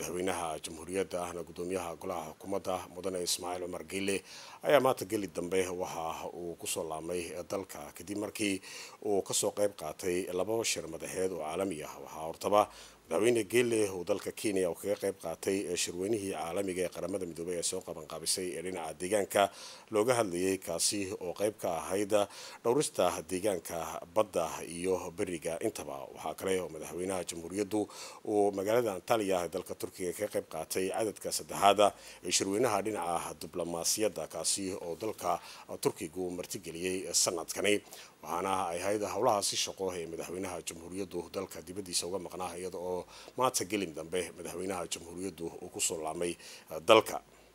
madaxweynaha jamhuuriyadda ahna gudoomiyaha golaha xukuumadda mudane ismaaciil cumar geyle ayaa maanta geli dambe waxa uu kusoo laamay dalka kadib markii uu kasoo qayb qaatay labo shir madaxeed oo caalami ah waxaa hortaba madaxweyne gele uu dalka kenya uu kaga qayb qaatay shirweynihii caalamiga ee qaramada midoobay ee soo qabanqaabisay ee dhinaca deegaanka looga hadlayay kaasi oo qayb ka ahayd dhowrista deegaanka badda iyo beriga intaba waxaa kale oo madaxweynaha jamhuuriyaddu uu magaalada antaliya ee dalka turkiga kaga qayb qaatay cadadka saddexaada ee shirweynaha dhinaca diblomaasiyadda kaasi oo dalka turkigu martigeliyey sanadkani macnaha ay hay-ada howlahaasi shaqoohaya madaxweynaha jamhuuriyaddu dalka dibaddiisa uga maqnaa iyada oo maanta gelin dambe madaxweynaha jamhuuriyaddu uu kusoo laamay uh, dalka